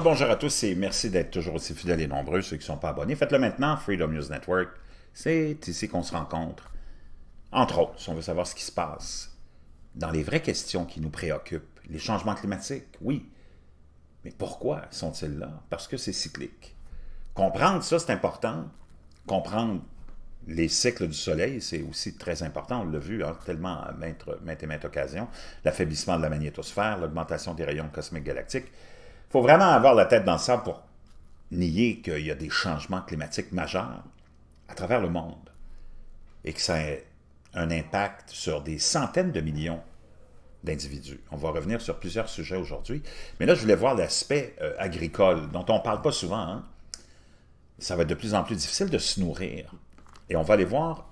bonjour à tous et merci d'être toujours aussi fidèles et nombreux, ceux qui ne sont pas abonnés. Faites-le maintenant, Freedom News Network. C'est ici qu'on se rencontre. Entre autres, on veut savoir ce qui se passe dans les vraies questions qui nous préoccupent, les changements climatiques, oui. Mais pourquoi sont-ils là? Parce que c'est cyclique. Comprendre ça, c'est important. Comprendre les cycles du soleil, c'est aussi très important, on l'a vu hein, tellement à maintes et maintes occasions, l'affaiblissement de la magnétosphère, l'augmentation des rayons cosmiques galactiques, il faut vraiment avoir la tête dans le sable pour nier qu'il y a des changements climatiques majeurs à travers le monde et que ça a un impact sur des centaines de millions d'individus. On va revenir sur plusieurs sujets aujourd'hui, mais là, je voulais voir l'aspect euh, agricole dont on ne parle pas souvent. Hein. Ça va être de plus en plus difficile de se nourrir. Et on va aller voir,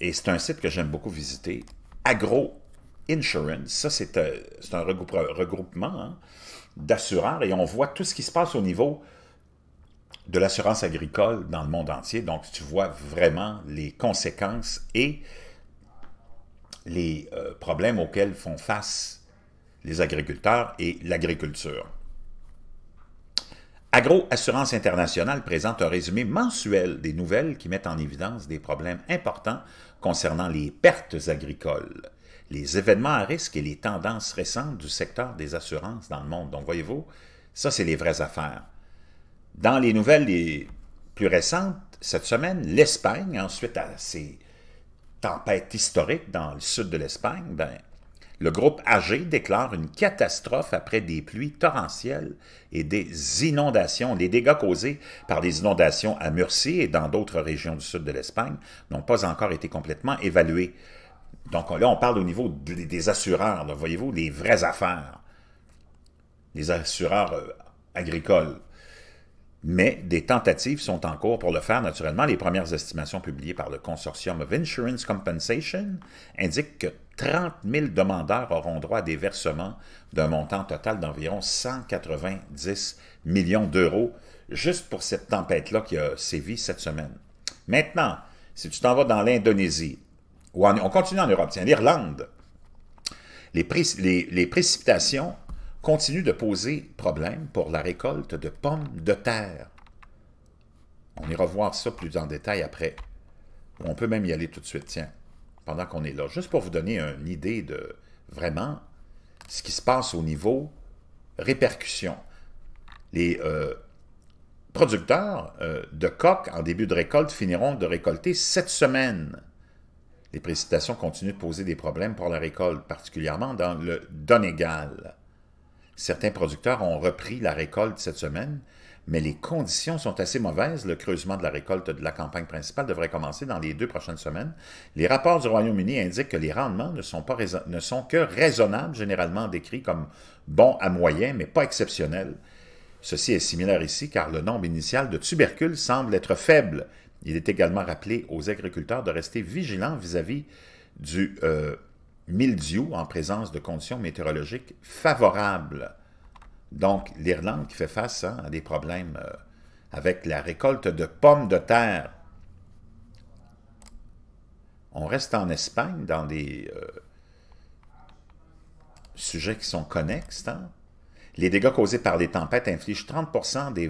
et c'est un site que j'aime beaucoup visiter, Agro Insurance. Ça, c'est euh, un regroupement. Hein? d'assureurs et on voit tout ce qui se passe au niveau de l'assurance agricole dans le monde entier. Donc, tu vois vraiment les conséquences et les euh, problèmes auxquels font face les agriculteurs et l'agriculture. Agro-Assurance Internationale présente un résumé mensuel des nouvelles qui mettent en évidence des problèmes importants concernant les pertes agricoles les événements à risque et les tendances récentes du secteur des assurances dans le monde. Donc, voyez-vous, ça, c'est les vraies affaires. Dans les nouvelles les plus récentes, cette semaine, l'Espagne, ensuite à ces tempêtes historiques dans le sud de l'Espagne, ben, le groupe AG déclare une catastrophe après des pluies torrentielles et des inondations. Les dégâts causés par les inondations à Murcie et dans d'autres régions du sud de l'Espagne n'ont pas encore été complètement évalués. Donc là, on parle au niveau des, assureurs, voyez-vous, les vraies affaires. Les assureurs euh, agricoles. Mais des tentatives sont en cours pour le faire. Naturellement, les premières estimations publiées par le consortium of Insurance Compensation indiquent que 30 000 demandeurs auront droit à des versements d'un montant total d'environ 190 millions d'euros juste pour cette tempête-là qui a sévi cette semaine. Maintenant, si tu t'en vas dans l'Indonésie, on continue en Europe, tiens, l'Irlande, les, précipitations continuent de poser problème pour la récolte de pommes de terre. On ira voir ça plus en détail après. On peut même y aller tout de suite, tiens, pendant qu'on est là. Juste pour vous donner une idée de vraiment ce qui se passe au niveau répercussions. Les euh, producteurs euh, de coques en début de récolte finiront de récolter cette semaine. Les précipitations continuent de poser des problèmes pour la récolte, particulièrement dans le Donegal. Certains producteurs ont repris la récolte cette semaine, mais les conditions sont assez mauvaises. Le creusement de la récolte de la campagne principale devrait commencer dans les deux prochaines semaines. Les rapports du Royaume-Uni indiquent que les rendements ne sont, ne sont que raisonnables, généralement décrits comme bons à moyen, mais pas exceptionnels. Ceci est similaire ici car le nombre initial de tubercules semble être faible, il est également rappelé aux agriculteurs de rester vigilants vis-à-vis du euh, mildiou en présence de conditions météorologiques favorables. Donc, l'Irlande qui fait face hein, à des problèmes euh, avec la récolte de pommes de terre. On reste en Espagne dans des euh, sujets qui sont connexes. Hein. Les dégâts causés par les tempêtes infligent, 30 des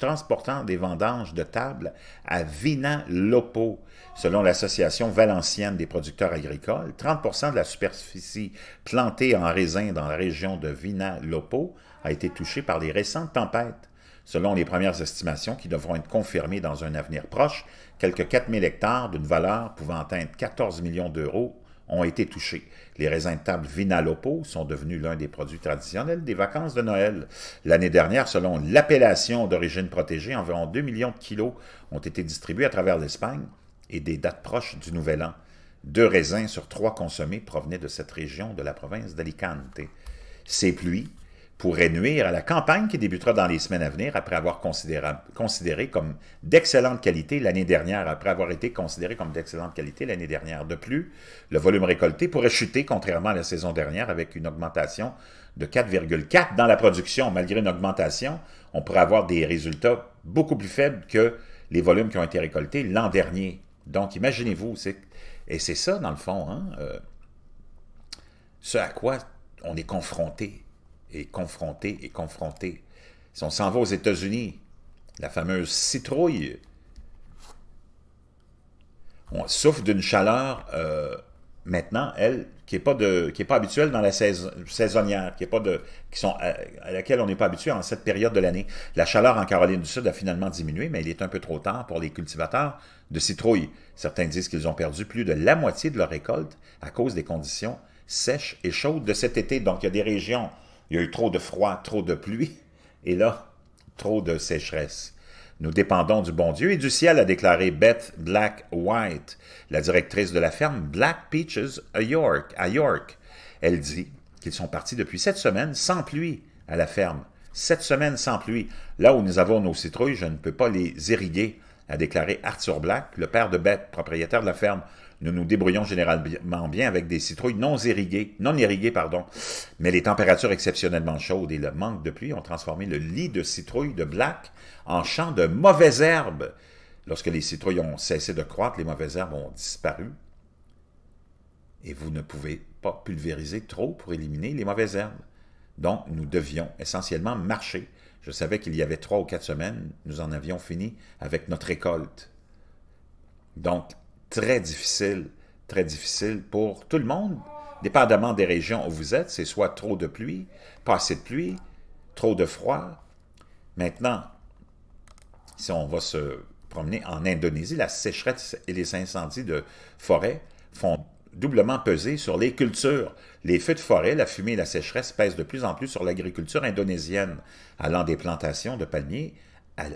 transportant des vendanges de table à Vina-Lopo, selon l'Association valencienne des producteurs agricoles. 30 de la superficie plantée en raisin dans la région de Vina-Lopo a été touchée par les récentes tempêtes. Selon les premières estimations qui devront être confirmées dans un avenir proche, quelques 4 000 hectares d'une valeur pouvant atteindre 14 millions d'euros ont été touchés. Les raisins de table Vinalopo sont devenus l'un des produits traditionnels des vacances de Noël. L'année dernière, selon l'appellation d'origine protégée, environ 2 millions de kilos ont été distribués à travers l'Espagne et des dates proches du Nouvel An. Deux raisins sur trois consommés provenaient de cette région de la province d'Alicante. Ces pluies pourrait nuire à la campagne qui débutera dans les semaines à venir après avoir considéré comme d'excellente qualité l'année dernière, après avoir été considéré comme d'excellente qualité l'année dernière. De plus, le volume récolté pourrait chuter contrairement à la saison dernière avec une augmentation de 4,4 dans la production. Malgré une augmentation, on pourrait avoir des résultats beaucoup plus faibles que les volumes qui ont été récoltés l'an dernier. Donc imaginez-vous, et c'est ça dans le fond, hein, euh, ce à quoi on est confronté et confronté et confronté. Si on s'en va aux États-Unis, la fameuse citrouille, on souffre d'une chaleur euh, maintenant, elle, qui n'est pas, de, qui pas habituelle dans la saisonnière, qui est pas de, qui sont, à, à laquelle on n'est pas habitué en cette période de l'année. La chaleur en Caroline du Sud a finalement diminué, mais il est un peu trop tard pour les cultivateurs de citrouilles. Certains disent qu'ils ont perdu plus de la moitié de leur récolte à cause des conditions sèches et chaudes de cet été. Donc, il y a des régions il y a eu trop de froid, trop de pluie, et là, trop de sécheresse. Nous dépendons du bon Dieu et du ciel, a déclaré Beth Black White, la directrice de la ferme Black Peaches à York. À York. Elle dit qu'ils sont partis depuis sept semaines sans pluie à la ferme. Sept semaines sans pluie. Là où nous avons nos citrouilles, je ne peux pas les irriguer a déclaré Arthur Black, le père de Bette, propriétaire de la ferme. Nous nous débrouillons généralement bien avec des citrouilles non irriguées, non irriguées pardon, mais les températures exceptionnellement chaudes et le manque de pluie ont transformé le lit de citrouilles de Black en champ de mauvaises herbes. Lorsque les citrouilles ont cessé de croître, les mauvaises herbes ont disparu et vous ne pouvez pas pulvériser trop pour éliminer les mauvaises herbes. Donc, nous devions essentiellement marcher. Je savais qu'il y avait trois ou quatre semaines, nous en avions fini avec notre récolte. Donc, très difficile, très difficile pour tout le monde, dépendamment des régions où vous êtes. C'est soit trop de pluie, pas assez de pluie, trop de froid. Maintenant, si on va se promener en Indonésie, la sécheresse et les incendies de forêt font doublement pesé sur les cultures. Les feux de forêt, la fumée et la sécheresse pèsent de plus en plus sur l'agriculture indonésienne, allant des plantations de palmiers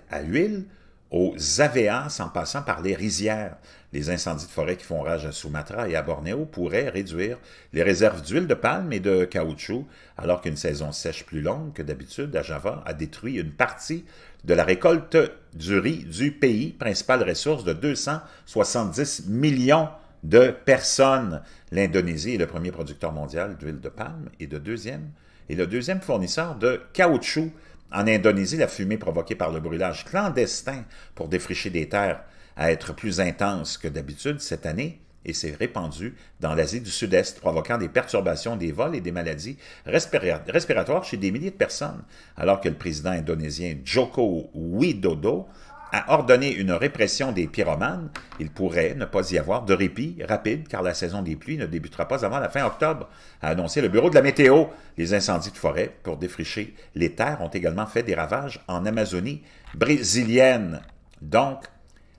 à, l'huile aux avéas en passant par les rizières. Les incendies de forêt qui font rage à Sumatra et à Bornéo pourraient réduire les réserves d'huile de palme et de caoutchouc, alors qu'une saison sèche plus longue que d'habitude à Java a détruit une partie de la récolte du riz du pays, principale ressource de 270 millions de personnes. L'Indonésie est le premier producteur mondial d'huile de palme et, de deuxième, et le deuxième fournisseur de caoutchouc. En Indonésie, la fumée provoquée par le brûlage clandestin pour défricher des terres a été plus intense que d'habitude cette année et s'est répandue dans l'Asie du Sud-Est, provoquant des perturbations des vols et des maladies respiratoires chez des milliers de personnes, alors que le président indonésien Joko Widodo à ordonner une répression des pyromanes, il pourrait ne pas y avoir de répit rapide car la saison des pluies ne débutera pas avant la fin octobre, a annoncé le Bureau de la météo. Les incendies de forêt pour défricher les terres ont également fait des ravages en Amazonie brésilienne. Donc,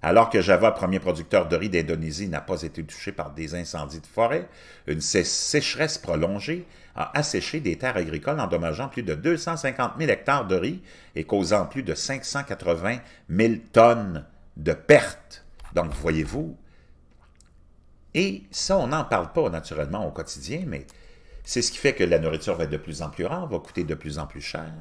alors que Java, premier producteur de riz d'Indonésie, n'a pas été touché par des incendies de forêt, une sécheresse prolongée a asséché des terres agricoles endommageant plus de 250 000 hectares de riz et causant plus de 580 000 tonnes de pertes. Donc, voyez-vous, et ça, on n'en parle pas naturellement au quotidien, mais c'est ce qui fait que la nourriture va être de plus en plus rare, va coûter de plus en plus cher,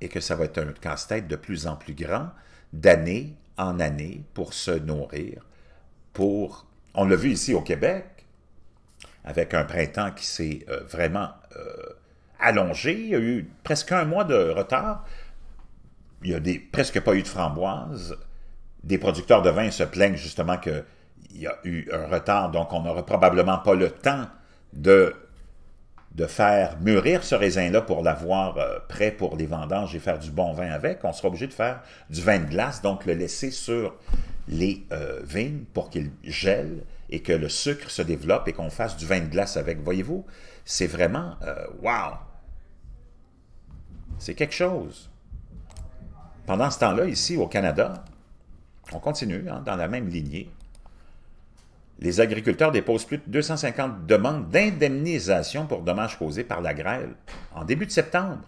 et que ça va être un casse-tête de plus en plus grand d'année en année pour se nourrir, pour... On l'a vu ici au Québec, avec un printemps qui s'est euh, vraiment euh, allongé. Il y a eu presque un mois de retard. Il n'y a des, presque pas eu de framboises. Des producteurs de vin se plaignent justement qu'il y a eu un retard, donc on n'aura probablement pas le temps de, de faire mûrir ce raisin-là pour l'avoir euh, prêt pour les vendanges et faire du bon vin avec. On sera obligé de faire du vin de glace, donc le laisser sur les vignes pour qu'il gèle et que le sucre se développe et qu'on fasse du vin de glace avec. Voyez-vous, c'est vraiment waouh wow! C'est quelque chose. Pendant ce temps-là, ici au Canada, on continue hein, dans la même lignée. Les agriculteurs déposent plus de 250 demandes d'indemnisation pour dommages causés par la grêle. En début de septembre,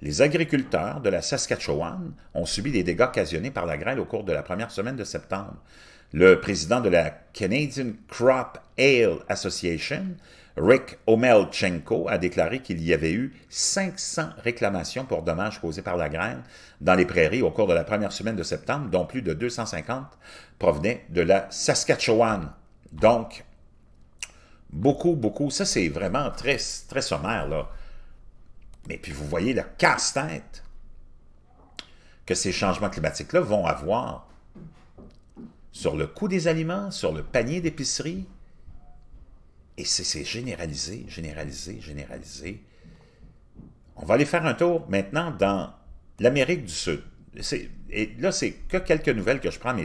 les agriculteurs de la Saskatchewan ont subi des dégâts occasionnés par la grêle au cours de la première semaine de septembre. Le président de la Canadian Crop Ale Association, Rick Omelchenko, a déclaré qu'il y avait eu 500 réclamations pour dommages causés par la graine dans les prairies au cours de la première semaine de septembre, dont plus de 250 provenaient de la Saskatchewan. Donc, beaucoup, beaucoup. Ça, c'est vraiment très, très sommaire, Mais puis, vous voyez le casse-tête que ces changements climatiques-là vont avoir sur le coût des aliments, sur le panier d'épicerie. Et c'est généralisé, généralisé, généralisé. On va aller faire un tour maintenant dans l'Amérique du Sud. Et là, c'est que quelques nouvelles que je prends, mais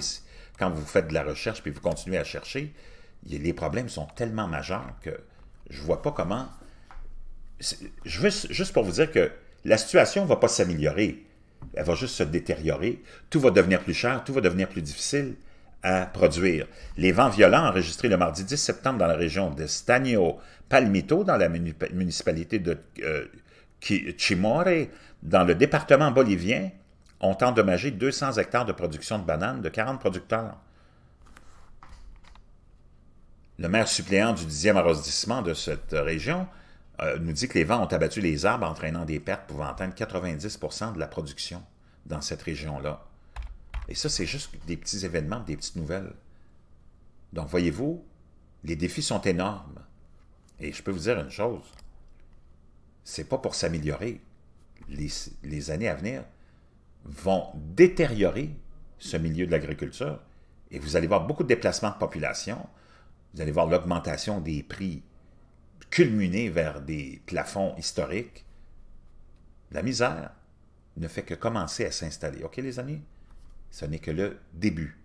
quand vous faites de la recherche puis vous continuez à chercher, les problèmes sont tellement majeurs que je ne vois pas comment... Je veux, juste pour vous dire que la situation ne va pas s'améliorer. Elle va juste se détériorer. Tout va devenir plus cher, tout va devenir plus difficile à produire. Les vents violents enregistrés le mardi 10 septembre dans la région Stagno Palmito, dans la municipalité de euh, Chimoré Chimore, dans le département bolivien, ont endommagé 200 hectares de production de bananes de 40 producteurs. Le maire suppléant du 10e arrondissement de cette région euh, nous dit que les vents ont abattu les arbres, entraînant des pertes pouvant atteindre 90 de la production dans cette région-là. Et ça, c'est juste des petits événements, des petites nouvelles. Donc, voyez-vous, les défis sont énormes. Et je peux vous dire une chose, c'est pas pour s'améliorer. Les, les, années à venir vont détériorer ce milieu de l'agriculture et vous allez voir beaucoup de déplacements de population. Vous allez voir l'augmentation des prix culminer vers des plafonds historiques. La misère ne fait que commencer à s'installer. OK, les amis? Ce n'est que le début.